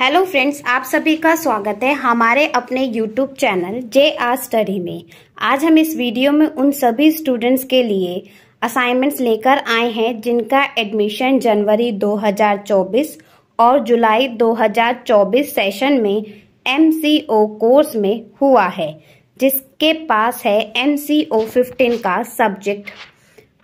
hello friends आप सभी का स्वागत है हमारे अपने YouTube channel J R study में आज हम इस वीडियो में उन सभी स्टूडेंट्स के लिए असाइनमेंट्स लेकर आए हैं जिनका एडमिशन जनवरी 2024 और जुलाई 2024 सेशन में एमसीओ कोर्स में हुआ है जिसके पास है एमसीओ 15 का सब्जेक्ट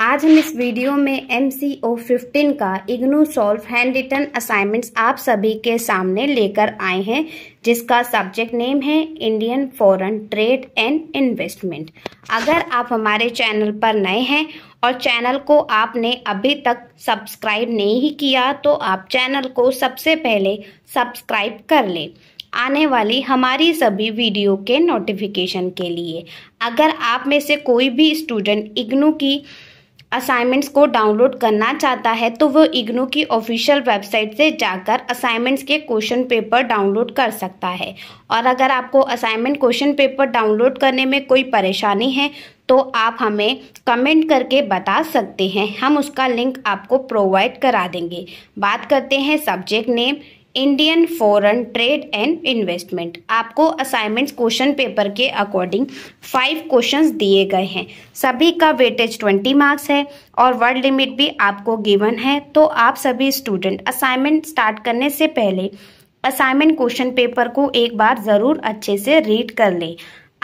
आज हम इस वीडियो में एम सी ओ फिफ्टीन का IGNOU solve hand return assignments आप सभी के सामने लेकर आए हैं जिसका सब्जेक्ट नेम है Indian foreign trade and investment अगर आप हमारे चैनल पर नए हैं और चैनल को आपने अभी तक सब्सक्राइब नहीं किया तो आप चैनल को सबसे पहले सब्सक्राइब कर लें आने वाली हमारी सभी वीडियो के नोटिफिकेशन के लिए अगर आप में से कोई भी स्टूडेंट इग्नू की असाइनमेंट्स को डाउनलोड करना चाहता है तो वो इग्नू की ऑफिशियल वेबसाइट से जाकर असाइनमेंट्स के क्वेश्चन पेपर डाउनलोड कर सकता है और अगर आपको असाइनमेंट क्वेश्चन पेपर डाउनलोड करने में कोई परेशानी है तो आप हमें कमेंट करके बता सकते हैं हम उसका लिंक आपको प्रोवाइड करा देंगे बात करते हैं subject name Indian foreign trade and investment आपको असाइनमेंट्स क्वेश्चन पेपर के अकॉर्डिंग फाइव क्वेश्चंस दिए गए हैं सभी का वेटेज ट्वेंटी मार्क्स है और वर्ड लिमिट भी आपको गिवन है तो आप सभी स्टूडेंट असाइनमेंट स्टार्ट करने से पहले असाइनमेंट क्वेश्चन पेपर को एक बार ज़रूर अच्छे से रीड कर लें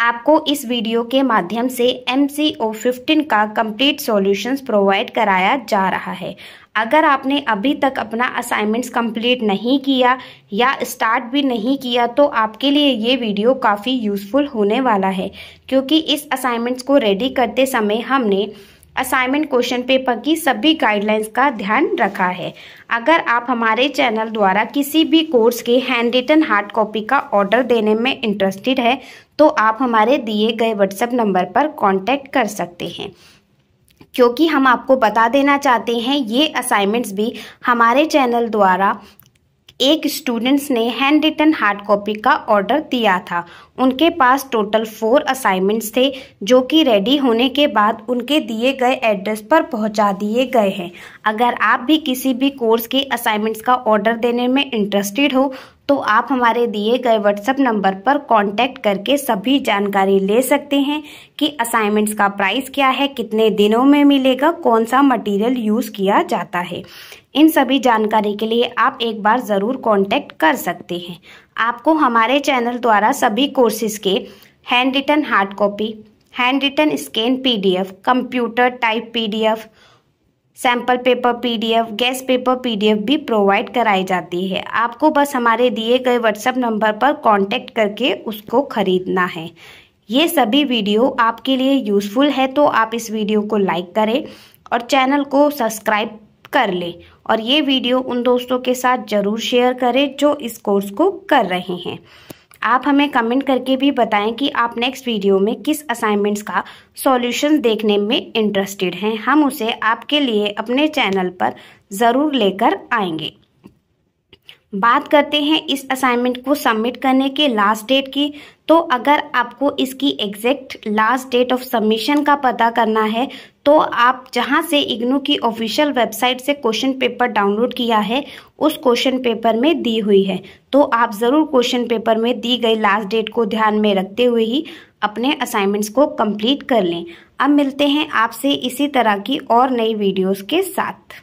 आपको इस वीडियो के माध्यम से एम सी ओ फिफ्टीन का कंप्लीट सॉल्यूशंस प्रोवाइड कराया जा रहा है अगर आपने अभी तक अपना असाइनमेंट्स कंप्लीट नहीं किया या स्टार्ट भी नहीं किया तो आपके लिए ये वीडियो काफ़ी यूज़फुल होने वाला है क्योंकि इस असाइनमेंट्स को रेडी करते समय हमने असाइनमेंट क्वेश्चन पेपर की सभी गाइडलाइंस का ध्यान रखा है अगर आप हमारे चैनल द्वारा किसी भी कोर्स के हैंड रिटन हार्ड कॉपी का ऑर्डर देने में इंटरेस्टेड है तो आप हमारे दिए गए व्हाट्सएप नंबर पर कॉन्टैक्ट कर सकते हैं क्योंकि हम आपको बता देना चाहते हैं ये असाइनमेंट्स भी हमारे चैनल द्वारा एक स्टूडेंट्स ने हैंड रिटन हार्ड कॉपी का ऑर्डर दिया था उनके पास टोटल फोर असाइनमेंट्स थे जो कि रेडी होने के बाद उनके दिए गए एड्रेस पर पहुंचा दिए गए हैं अगर आप भी किसी भी कोर्स के असाइनमेंट्स का ऑर्डर देने में इंटरेस्टेड हो तो आप हमारे दिए गए व्हाट्सएप नंबर पर कांटेक्ट करके सभी जानकारी ले सकते हैं कि असाइनमेंट्स का प्राइस क्या है कितने दिनों में मिलेगा कौन सा मटेरियल यूज़ किया जाता है इन सभी जानकारी के लिए आप एक बार ज़रूर कांटेक्ट कर सकते हैं आपको हमारे चैनल द्वारा सभी कोर्सेज के hand written hard copy hand written scan P computer type P sample paper PDF guess paper PDF भी प्रोवाइड कराई जाती है आपको बस हमारे दिए गए व्हाट्सएप नंबर पर कांटेक्ट करके उसको ख़रीदना है ये सभी वीडियो आपके लिए यूज़फुल है तो आप इस वीडियो को लाइक करें और चैनल को सब्सक्राइब कर लें और ये वीडियो उन दोस्तों के साथ ज़रूर शेयर करें जो इस कोर्स को कर रहे हैं आप हमें कमेंट करके भी बताएं कि आप नेक्स्ट वीडियो में किस असाइनमेंट्स का सॉल्यूशन देखने में इंटरेस्टेड हैं हम उसे आपके लिए अपने चैनल पर ज़रूर लेकर आएंगे बात करते हैं इस असाइनमेंट को सबमिट करने के लास्ट डेट की तो अगर आपको इसकी exact last date of submission का पता करना है तो आप जहां से इग्नू की ऑफिशियल वेबसाइट से क्वेश्चन पेपर डाउनलोड किया है उस क्वेश्चन पेपर में दी हुई है तो आप ज़रूर क्वेश्चन पेपर में दी गई लास्ट डेट को ध्यान में रखते हुए ही अपने असाइनमेंट्स को कम्प्लीट कर लें अब मिलते हैं आपसे इसी तरह की और नई वीडियोज के साथ